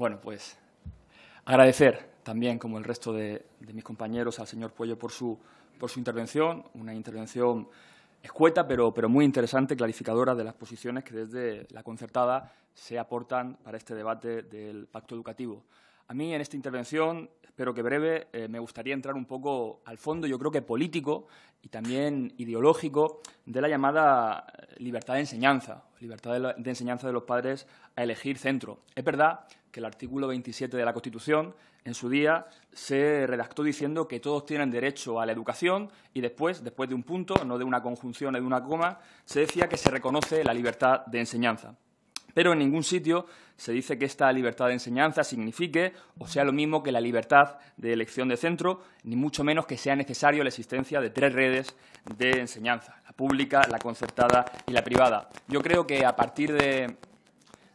Bueno, pues agradecer también, como el resto de, mis compañeros, al señor Puello por su, por su intervención, una intervención escueta, pero, pero muy interesante, clarificadora de las posiciones que desde la concertada se aportan para este debate del pacto educativo. A mí, en esta intervención, espero que breve, eh, me gustaría entrar un poco al fondo, yo creo que político y también ideológico, de la llamada eh, libertad de enseñanza, libertad de, de enseñanza de los padres a elegir centro. Es verdad que el artículo 27 de la Constitución en su día se redactó diciendo que todos tienen derecho a la educación y después, después de un punto, no de una conjunción ni de una coma, se decía que se reconoce la libertad de enseñanza. Pero en ningún sitio se dice que esta libertad de enseñanza signifique o sea lo mismo que la libertad de elección de centro, ni mucho menos que sea necesario la existencia de tres redes de enseñanza, la pública, la concertada y la privada. Yo creo que a partir de,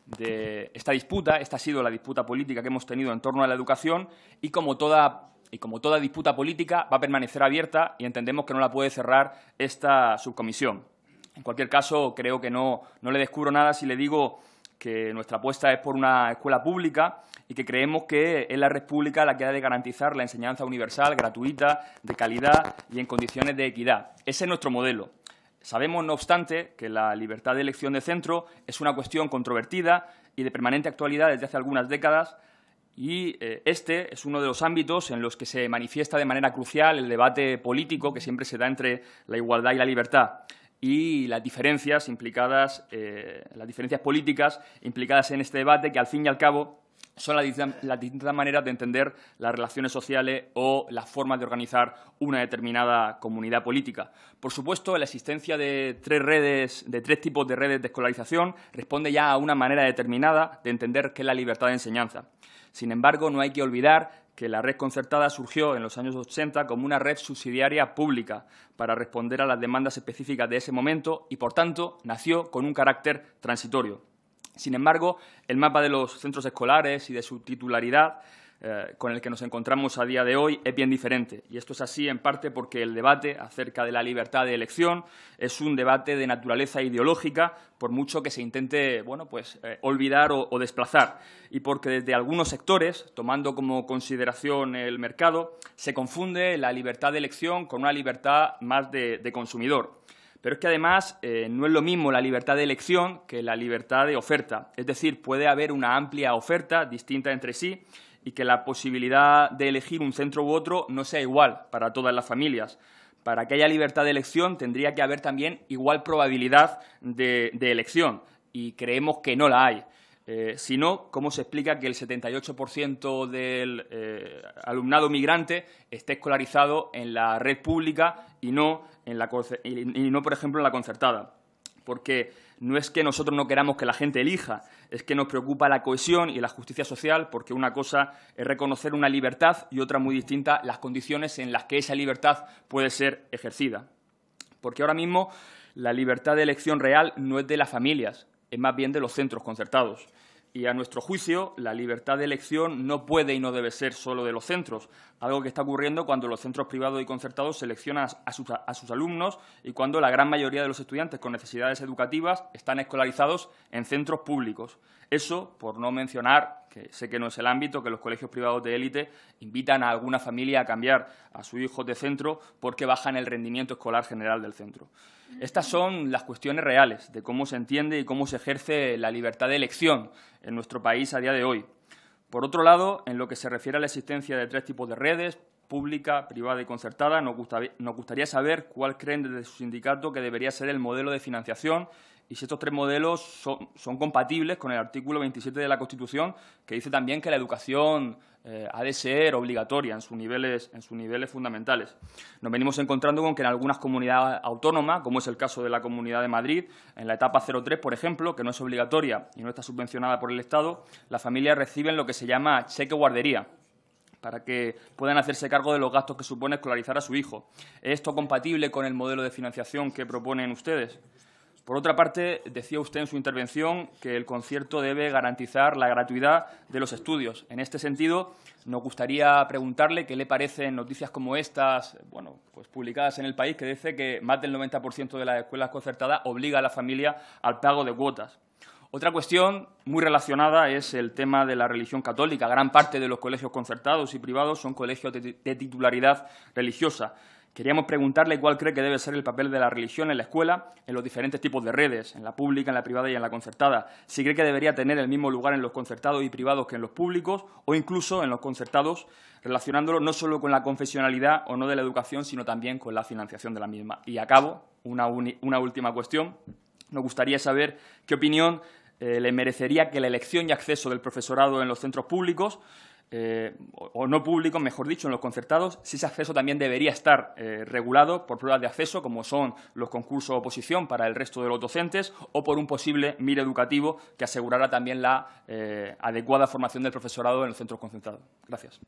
de esta disputa. Esta ha sido la disputa política que hemos tenido en torno a la educación y como toda y como toda disputa política va a permanecer abierta y entendemos que no la puede cerrar esta subcomisión. En cualquier caso, creo que no, no le descubro nada si le digo que nuestra apuesta es por una escuela pública y que creemos que es la República la que ha de garantizar la enseñanza universal, gratuita, de calidad y en condiciones de equidad. Ese es nuestro modelo. Sabemos, no obstante, que la libertad de elección de centro es una cuestión controvertida y de permanente actualidad desde hace algunas décadas y eh, este es uno de los ámbitos en los que se manifiesta de manera crucial el debate político que siempre se da entre la igualdad y la libertad y las eh, las diferencias políticas implicadas en este debate que al fin y al cabo son las distintas, maneras de entender las relaciones sociales o las formas de organizar una determinada comunidad política. Por supuesto, la existencia de tres redes, de tres tipos de redes de escolarización, responde ya a una manera determinada de entender qué es la libertad de enseñanza. Sin embargo, no hay que olvidar que la red concertada surgió en los años 80 como una red subsidiaria pública para responder a las demandas específicas de ese momento y, por tanto, nació con un carácter transitorio. Sin embargo, el mapa de los centros escolares y de su titularidad eh, con el que nos encontramos a día de hoy es bien diferente. Y esto es así en parte porque el debate acerca de la libertad de elección es un debate de naturaleza ideológica, por mucho que se intente bueno, pues, eh, olvidar o, desplazar. Y porque desde algunos sectores, tomando como consideración el mercado, se confunde la libertad de elección con una libertad más de consumidor. Pero es que además eh, no es lo mismo la libertad de elección que la libertad de oferta. Es decir, puede haber una amplia oferta distinta entre sí y que la posibilidad de elegir un centro u otro no sea igual para todas las familias. Para que haya libertad de elección tendría que haber también igual probabilidad de elección y creemos que no la hay. Eh, sino cómo se explica que el 78% del eh, alumnado migrante esté escolarizado en la red pública y no, en la, y no, por ejemplo, en la concertada. Porque no es que nosotros no queramos que la gente elija, es que nos preocupa la cohesión y la justicia social, porque una cosa es reconocer una libertad y otra muy distinta las condiciones en las que esa libertad puede ser ejercida. Porque ahora mismo la libertad de elección real no es de las familias, es más bien de los centros concertados. Y a nuestro juicio, la libertad de elección no puede y no debe ser solo de los centros, algo que está ocurriendo cuando los centros privados y concertados seleccionan a sus, alumnos y cuando la gran mayoría de los estudiantes con necesidades educativas están escolarizados en centros públicos. Eso, por no mencionar, que sé que no es el ámbito, que los colegios privados de élite invitan a alguna familia a cambiar a su hijo de centro porque bajan el rendimiento escolar general del centro. Estas son las cuestiones reales de cómo se entiende y cómo se ejerce la libertad de elección en nuestro país a día de hoy. Por otro lado, en lo que se refiere a la existencia de tres tipos de redes, pública, privada y concertada, nos, gustaría saber cuál creen desde su sindicato que debería ser el modelo de financiación y si estos tres modelos son, compatibles con el artículo 27 de la Constitución, que dice también que la educación eh, ha de ser obligatoria en sus, niveles, en sus niveles fundamentales. Nos venimos encontrando con que en algunas comunidades autónomas, como es el caso de la Comunidad de Madrid, en la etapa 03, por ejemplo, que no es obligatoria y no está subvencionada por el Estado, las familias reciben lo que se llama cheque guardería, para que puedan hacerse cargo de los gastos que supone escolarizar a su hijo. ¿Es esto compatible con el modelo de financiación que proponen ustedes? Por otra parte, decía usted en su intervención que el concierto debe garantizar la gratuidad de los estudios. En este sentido, nos gustaría preguntarle qué le parecen noticias como estas, bueno, pues publicadas en el país, que dice que más del 90% de las escuelas concertadas obliga a la familia al pago de cuotas. Otra cuestión muy relacionada es el tema de la religión católica. Gran parte de los colegios concertados y privados son colegios de titularidad religiosa. Queríamos preguntarle cuál cree que debe ser el papel de la religión en la escuela, en los diferentes tipos de redes, en la pública, en la privada y en la concertada. Si cree que debería tener el mismo lugar en los concertados y privados que en los públicos o incluso en los concertados, relacionándolo no solo con la confesionalidad o no de la educación, sino también con la financiación de la misma. Y acabo, una, una última cuestión. Nos gustaría saber qué opinión eh, le merecería que la elección y acceso del profesorado en los centros públicos eh, o no público, mejor dicho, en los concertados, si ese acceso también debería estar eh, regulado por pruebas de acceso, como son los concursos de oposición para el resto de los docentes, o por un posible MIR educativo que asegurara también la eh, adecuada formación del profesorado en los centros concertados. Gracias.